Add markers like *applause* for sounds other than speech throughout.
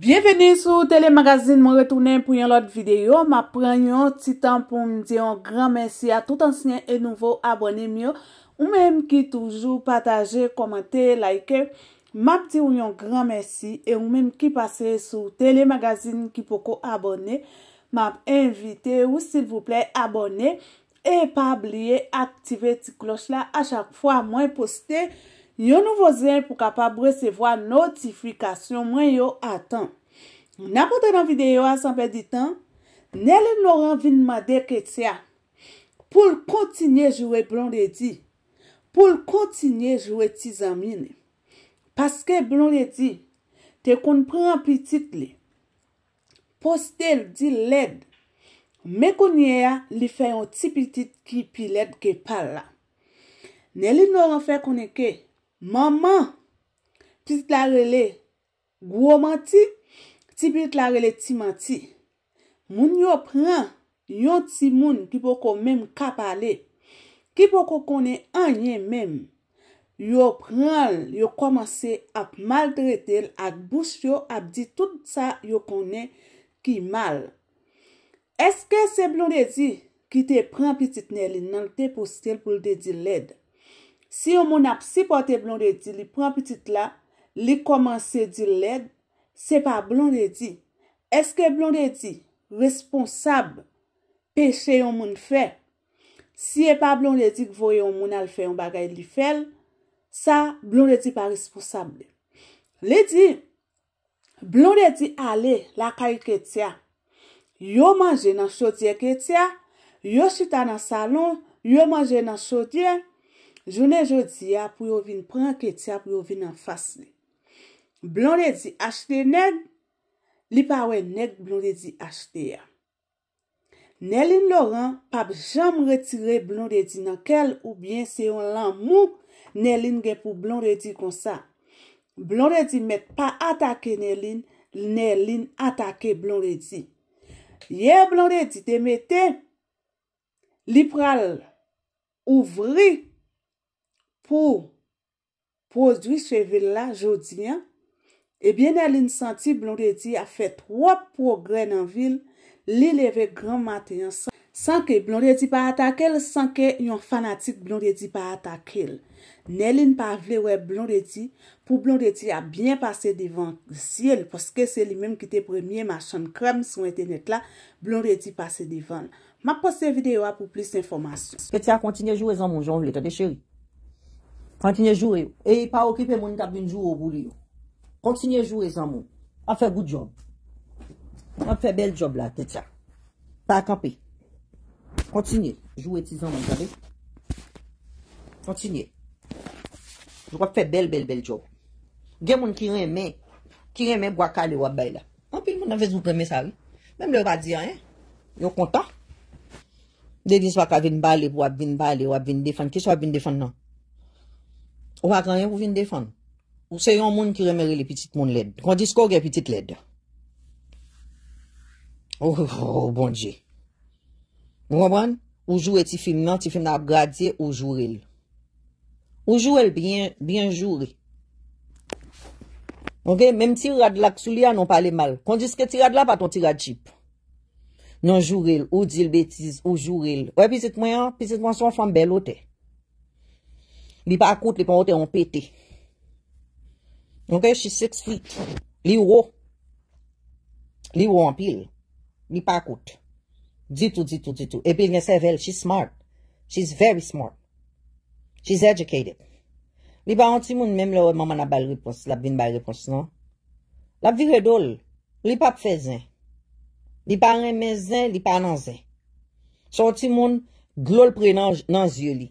Bienveni sou telemagazine, mwen retounen pou yon lot videyo. Ma pren yon ti tan pou mwen te yon gran mersi a tout ansyen e nouvo abonem yo. Ou menm ki toujou pataje, komente, like. Ma pti yon gran mersi e ou menm ki pase sou telemagazine ki poko abonem. Ma p invite ou sil vouple abonem. E pa bliye aktive ti klos la a chak fwa mwen poste. yo nou vozen pou kapab resevo a notifikasyon mwen yo atan. N apote nan videyo a sanpe ditan, ne li noran vin madè ke tse a, pou l kontinye jowe Blondie di, pou l kontinye jowe tizamin, paske Blondie di, te kon pran piti tli, poste l di led, me konye a li fè yon ti piti ki pi led ke pala. Ne li noran fè konen ke, Maman, piti la rele, gwo manti, ti piti la rele ti manti. Moun yo pran, yon ti moun ki poko mem kapale, ki poko kone anyen mem. Yo pran, yo komanse ap mal dre tel ak bous yo ap di tout sa yo kone ki mal. Eske se blon de di ki te pran piti tneli nan te postel pou te di lede? Si yon moun ap si pote blon de di, li pran pitit la, li komanse di led, se pa blon de di. Eske blon de di responsab peche yon moun fe? Si e pa blon de di kvo yon moun al fe yon bagay li fel, sa blon de di pa responsab li. Li di, blon de di ale la kayi ke tia, yo manje nan sotye ke tia, yo sita nan salon, yo manje nan sotye, Jounen jodi a pou yo vin pranke ti a pou yo vin nan fas li. Blon redi achte nen, li pa we nek blon redi achte a. Nelin Laurent pap jam retire blon redi nankel ou bien se yon lan mou, Nelin gen pou blon redi konsa. Blon redi met pa atake Nelin, Nelin atake blon redi. Ye blon redi te mete, li pral ouvri. Po, podwi se vil la, jodi ya, ebyen nelin santi Blonredi a fe 3 progrè nan vil, li leve gran maten yon san. San ke Blonredi pa atakel, san ke yon fanatik Blonredi pa atakel. Nelin pa vlewe Blonredi, pou Blonredi a byen pase divan si el, poske se li menm ki te premye ma chan krem sou internet la, Blonredi pase divan. Ma pose videyo a pou plis informasyon. Petia kontine jou e zan mounjou, le tene cheri. Kontinye jwou e, e pa okipe moun kap vin jwou ou boul yon. Kontinye jwou e san moun. A fe good job. A fe bel job la, tet ya. Pa akampe. Kontinye. Jwou e ti zan moun, tabe. Kontinye. Jwou a fe bel, bel, bel job. Gen moun ki reme, ki reme bwaka li wap bay la. Anpil moun a vez wupreme sa yon. Mem lor a diyan, yon kontan. De vin swaka vin bali, wap vin bali, wap vin defan, ki swak vin defan nan. Ou akran yon pou vin defan? Ou se yon moun ki remere li pitit moun led? Kondis ko gen pitit led? Ou bon diye? Moun moun? Ou jouel ti film nan, ti film nan ap gradye, ou jouel? Ou jouel bien, bien jouel? Ok, menm ti rad lak sou li an, non pale mal. Kondis ke ti rad lak, paton ti rad jip. Non jouel, ou di l betiz, ou jouel. Ou epizit moun yon, epizit moun son fan bel otey. Li pa akout, li pou anote anpete. Ok, she's six feet. Li ou anpil. Li pa akout. Ditou, ditou, ditou. Epi, nye sevel, she's smart. She's very smart. She's educated. Li pa an ti moun mèm lè wè maman ap bal ripons. Lap bin bal ripons, nan? Lap virè dol. Li pa ap fezen. Li pa anmenzen, li pa ananzen. Son ti moun, glol pre nan zye li.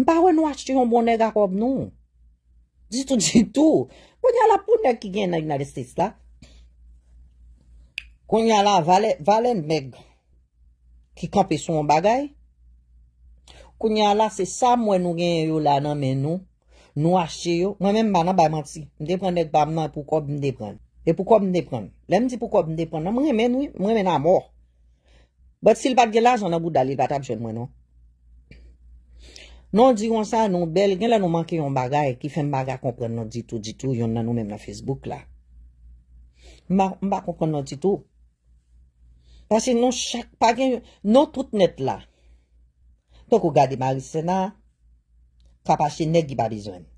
Mpa wè nou achè yon bonè gakop nou. Dito, dito. Kwenye ala pou nek ki gen nan yon nan de stes la. Kwenye ala vale, vale mbeg. Ki kapè sou mba gay. Kwenye ala se sa mwen nou gen yon lan nan men nou. Nou achè yon. Mwen men mba nan baymant si. Mde pran net bab nan pou kob mde pran. E pou kob mde pran. Lem ti pou kob mde pran. Mwen men nou, mwen men nan mò. Bòt sil bak di la jonna bù dalè gata mwen nou. Non diyon sa nou bel, gen la nou manke yon bagay ki fe m bagay konpren non di tou di tou yon nan nou menm nan Facebook la. Mba konpren non di tou. Pase non chak, pa gen, non tout net la. Toko gadi bari sena, kapache negi ba bizwen.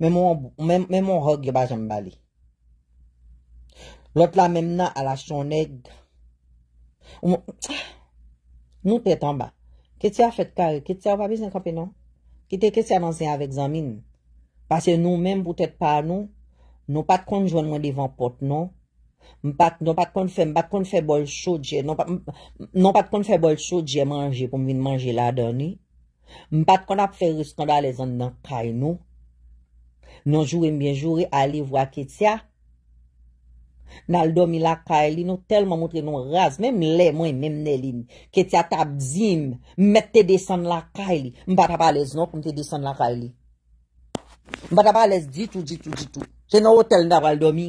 Menmou, menmou rogi ba janm bali. Lot la menm nan alasyon neg. Nou petan ba. Keti a fèt kary, keti a wap aviz nan kapè nan? Keti a kèti non? non non a nan sey avèk zamin? Pase nou menm pou tèt pa nou, nou pat kon joun mwen divan pot nou? M pat kon fè bol chou dje manje pou m vin manje la doni? M pat kon ap fè riskanda le zan nan kary nou? Nou jouri m bien jouri ali vwa keti a? Nal domi lakay li nou telman moutre nou raz Mem le mwen mem ne li Ketya tab zin Mwen te desen lakay li Mbata palez nou kwen te desen lakay li Mbata palez ditou ditou ditou Se nou otel nan val domi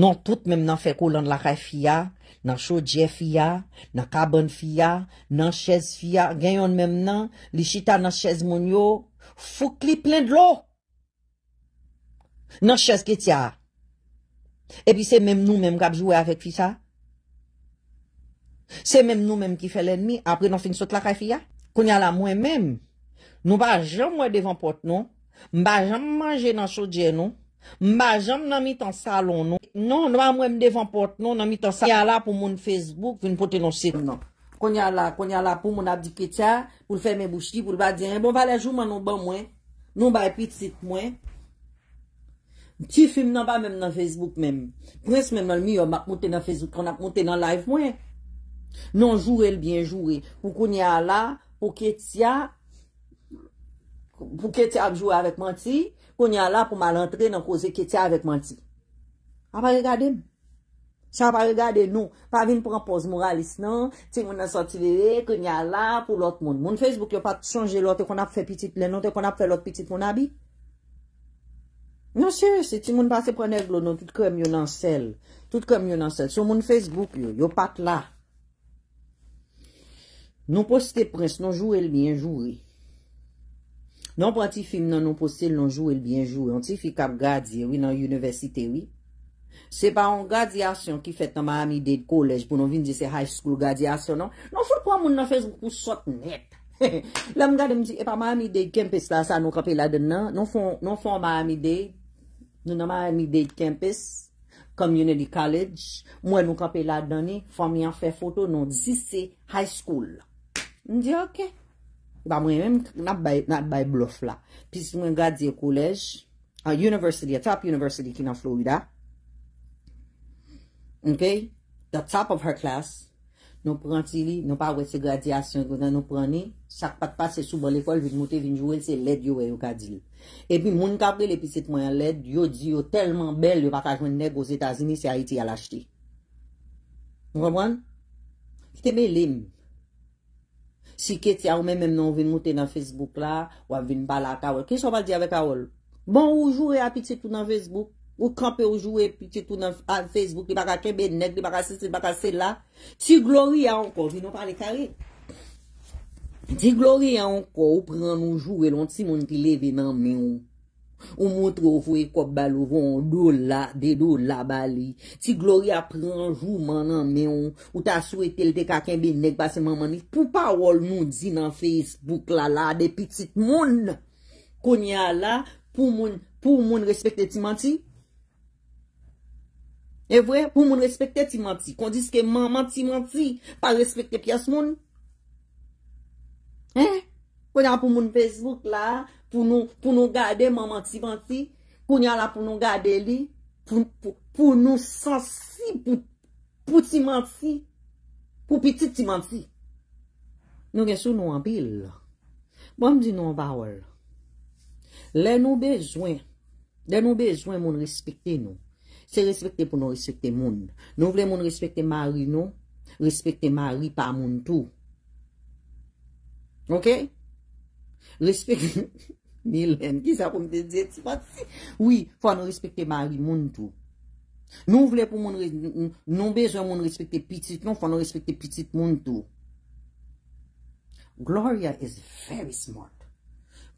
Non tout mem nan fekou lan lakay fia Nan shodje fia Nan kaban fia Nan chez fia Ganyon mem nan Li chita nan chez moun yo Fouk li plen dlo Nan chez ketya E pi se mèm nou mèm gap jwè avèk fi sa Se mèm nou mèm ki fè lè nmi Apre nan fin sot la kè fia Konya la mwen mèm Nou ba jèm mwen devan pot nou Mba jèm manje nan chodje nou Mba jèm nan mitan salon nou non, Nou ba mwen mwen devan pot nou Nan mitan salon Konya la pou moun Facebook Konya la pou moun Abdi Ketia Poul fè mè bouchi Poul ba diè eh, Bon valè jouman nou ba mwen Nou ba epit sit mwen Ti film nan ba menm nan Facebook menm. Pres menm nan mi yo makmonte nan Facebook, kon akmonte nan live mwen. Non joure l'byen joure. Pou konye a la pou ketia, pou ketia apjowe avèk manti, konye a la pou malantre nan kose ketia avèk manti. A pa regade m. Si a pa regade, nou, pa vin pou an pos moralis nan, ti moun an soti veve, konye a la pou lot moun. Moun Facebook yo pa chanje lot, te kon ap fè pitit lè, non te kon ap fè lot pitit moun abit. Non serios, se ti moun passe prenev lo non, tout kèm yon nan sel, tout kèm yon nan sel, sou moun Facebook yon, yon pat la. Non poste prens, non jowe l'byen jowe. Non prati film nan, non poste l'non jowe l'byen jowe, non ti fikap gadi, yon nan yon universite, yon. Se pa yon gadiasyon ki fet nan Mahamidey de kolej, pou non vin di se high school gadiasyon, non? Non fote kwa moun nan Facebook ou sot net. La mou gade m di, e pa Mahamidey de kempes la, sa nou kapel la den nan, non fon Mahamidey, Nou nanman an mi date campus, community college, mwen nou kape la dani, fwa mi an fe foto nou zise high school. Ndi yo ke? Ba mwen men, nan bay bluff la. Pis mwen gade kolej, a top university ki nan Florida. Ok? The top of her class. Nou pranti li, nou pa wè se gradiasyon gwen nan nou prani, sak pat pase sou bon l'ekol, vin mouté, vin jouel, se led yo wè e yo kadi li. Epi moun kapè le pisit mwen led, yo di yo telman bel yo pakajwen neg wè yo zétazini se a iti yal acheti. Mwen mwen? Se te belim. Si ke ti a ou mè mèm non vin mouté nan Facebook la, wè vin bala ka wè. Kes yo val di avè ka wè? Bon oujou e apitit tout nan Facebook. Ou kanpe ou jowe piti tou nan Facebook li baka ken ben nek, li baka sese, li baka sese la. Ti glori anko. Vi nou pale kare. Ti glori anko ou pran nou jowe lonti moun ki leve nan mè ou. Ou moutre ou fwe kop balou ron do la, de do la bali. Ti glori apren jou man nan mè ou. Ou ta sou etel te kaken ben nek basi man mani. Pou pa wol nou di nan Facebook la la de pitit moun kon ya la pou moun pou moun respekte ti manti. E vwe, pou moun respekte ti manti, kon diske maman ti manti, pa respekte pias moun. Eh? Kon jan pou moun Facebook la, pou nou gade maman ti manti, kon jan la pou nou gade li, pou nou sensi, pou ti manti, pou piti ti manti. Nou gen sou nou an bil. Moun di nou an bawal. Le nou bejwen, le nou bejwen moun respekte nou. Se respekte pou nou respekte moun. Nou vle moun respekte mari nou. Respekte mari pa moun tou. Ok? Respekte. *laughs* Milen. Ki sa pou mte zet spasi. Oui. Fwa nou respekte mari moun tou. Nou vle pou moun. Nou bejwa moun respekte pitit. Fwa nou respekte pitit moun tou. Gloria is very smart.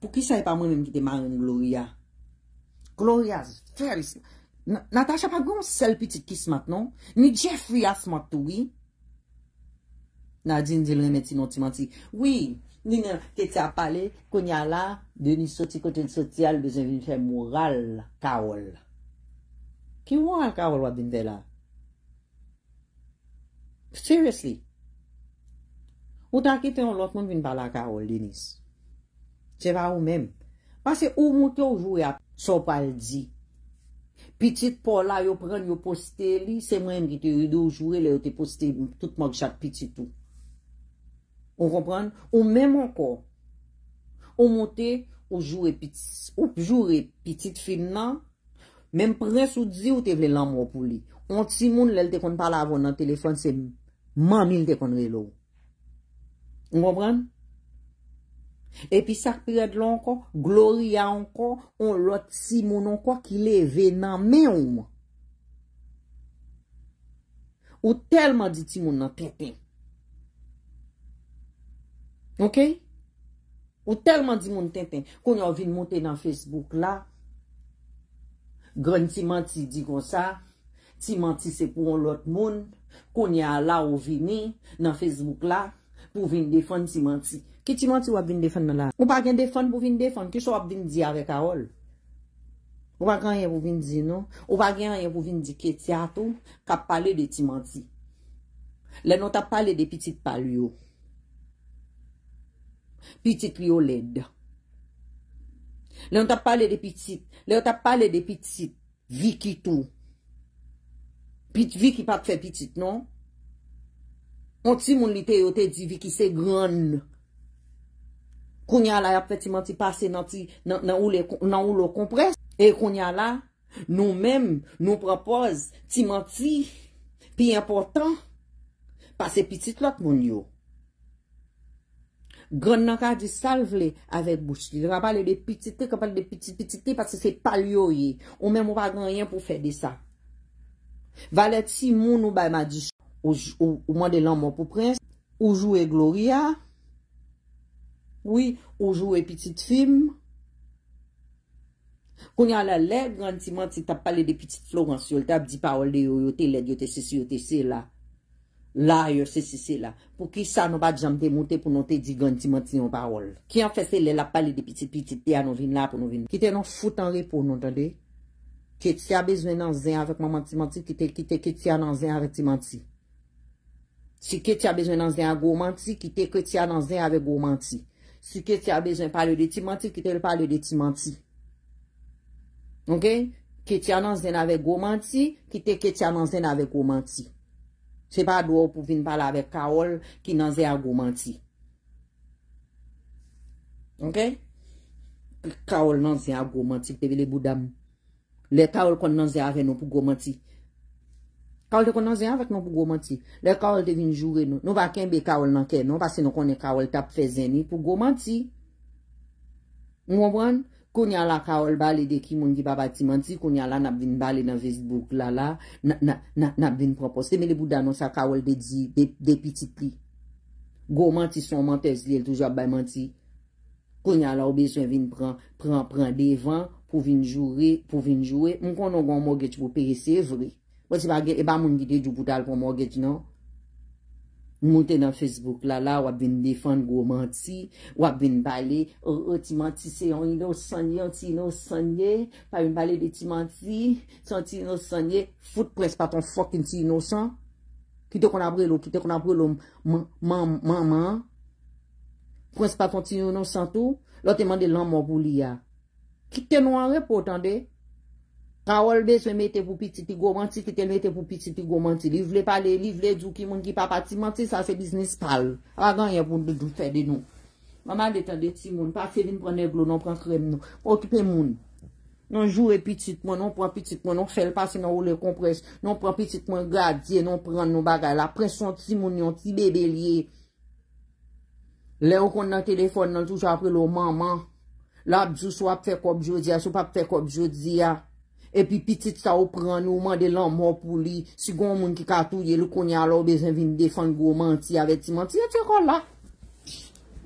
Po ki sa e pa moun mwen ki de mari moun Gloria? Gloria is very smart. Na tache pa goun sel pitit kis mat nou. Ni Jeffery as mat touwi. Na din dil reme ti noti manti. Oui, din ke ti ap pale. Konya la, deni soti kote l soti al, bezen vini fèm mou ral kaol. Ki mou ral kaol wap bende la? Seriously. Ou tanke te yon lot moun vini bala kaol, Linis? Che va ou men? Pase ou moun te oujou ya sopal dik. Pitit pou la yo pren yo poste li, se mwen ki te yode ou jure le yo te poste tout mok chak pitit ou. Ou rempren? Ou menm anko. Ou mwote ou jure pitit fin nan, menm prens ou di ou te vle lam wopou li. Ou ti moun lel te kon pala avon nan telefon se manm il te kon re lou. Ou rempren? Epi sak pred lon kon, gloria on kon, on lot si moun on kon ki le venan men oum. Ou telman di ti moun nan ten ten. Ok? Ou telman di moun ten ten. Kon yon vin moun ten nan Facebook la. Gren ti manti di kon sa. Ti manti se pou on lot moun. Kon yon la ou vini nan Facebook la. Pou vin defon si manti. Ki ti manti wap vin defon nan la? Ou pa gen defon pou vin defon? Kisho wap vin di avè ka ol? Ou pa gen yon pou vin di nou? Ou pa gen yon pou vin di ke tse atou? Kap pale de ti manti. Le nou tap pale de pitit pale yon. Pitit yon led. Le nou tap pale de pitit. Le nou tap pale de pitit. Vi ki tou. Vi ki patre pitit nou? On ti moun li te yo te divi ki se gran. Koun ya la apre ti manti pase nan ou lo kompres. E koun ya la nou men nou propose ti manti pi important. Pase pitit lot moun yo. Gran nan ka di salvele avek bouch li. Rapa le de pitite, kapal de pitite, pitite. Pase se pal yo ye. Ou men mou pa gran yen pou fe de sa. Vale ti moun nou bay madis. Ou mwen de lan mwen pou prens. Ou jou e Gloria. Ou jou e pitit fim. Kwen yon la leg, gwen ti manti tap pale de pitit Florence. Yon te ap di paol de yon yote, yote se se, yote se la. La, yote se se se la. Pou ki sa nou ba jante mwote pou nou te di gwen ti manti yon paol. Ki an fese le la pale de pitit, pitit, te an nou vin la pou nou vin la. Ki te nou foute an repou nou tade. Ki te a bezwen nan zeyan avèk maman ti manti, ki te ki te ki te an nan zeyan avèk ti manti. Si ke te a bejwen nan zè a gomanti, ki te ke te a nan zè a ve gomanti. Si ke te a bejwen pale de ti manti, ki te pale de ti manti. Ok? Ki te a nan zè a ve gomanti, ki te ke te a nan zè a ve gomanti. Se pa do ou pou vin pale avek kaol ki nan zè a gomanti. Ok? Kaol nan zè a gomanti. Te vele bou dame. Le kaol kon nan zè a ven nou pou gomanti. Kaol te konan zeyan vek nou pou go manti. Le kaol te vin jure nou. Nou va ken be kaol nan ken nou. Pase nou konen kaol tap fezeni pou go manti. Nou moun bon? Konya la kaol bale de ki moun di babati manti. Konya la nap vin bale nan Facebook la la. Nap vin proposte. Me le bouda nou sa kaol de di, de pititli. Go manti son mantes li el toujab bay manti. Konya la oube son vin pran. Pran pran devan pou vin jure. Po vin jure. Moun konon goun mouge tivou perise vre. Ou se ba ge, e ba moun gide djou boudal kon mou ge di nou? Moun te nan Facebook la la, wap bin defan gwo manti, wap bin bale, ou oh, oh, ti manti se yon ino sonye, ou ti ino sonye, pa bin bale de ti manti, son ti ino sonye, fout prens pa ton fokin ti ino son, ki te konabre lo, ki te konabre lo, man man, prens pa ton ti ino son tou, lò te mande lan mou boulia. Ki te nou an repotande? Ka wolbe se mette pou piti ti gomanti, titen mette pou piti ti gomanti, li vle pale, li vle djou ki moun ki pa pati, manti sa se biznis pal. A ganye pou djou fede nou. Maman deta de ti moun, pa felin pran e blo, nou pran krem nou. O kipe moun, nou jou repitit moun, nou pran pitit moun, nou fel pasi nan ou le kompres, nou pran pitit moun, gradye, nou pran nou bagay, la preson ti moun, yon ti bebe liye. Le ou kon nan telefon, nan touj apre lou maman, la apjou swap fe kop jodia, sou pap fe kop jodia ah. epi pitit sa ou pran ou mande lan mò pou li, sigon moun ki katou ye lou konyal ou bezen vin defan gwo manti avè ti manti, et se kon la.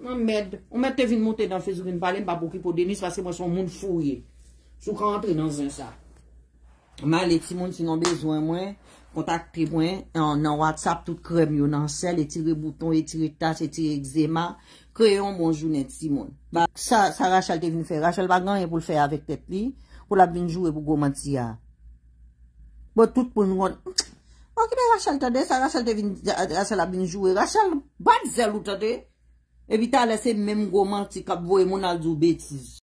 Mè mèd, mèd te vin mouten dan fezoun, balen babouki pou Denis, paske mwen son moun fouye. Sou ka antre nan zan sa. Mèd, le ti moun ki nan bezwen mwen, kontakte mwen, nan WhatsApp tout krem yo nan sel, etire bouton, etire tas, etire eczema, kreyon moun jounet ti moun. Sa Rachel te vin fè, Rachel bagnan yon pou l fè avè te pli, pou la binjou e pou goman ti ya. Bo tout pon *tsk* yon, wakine rachal tade, sa rachal te vinjou e, rachal bad zeloutade, evita lese men goman ti kapvo e moun alzou betiz.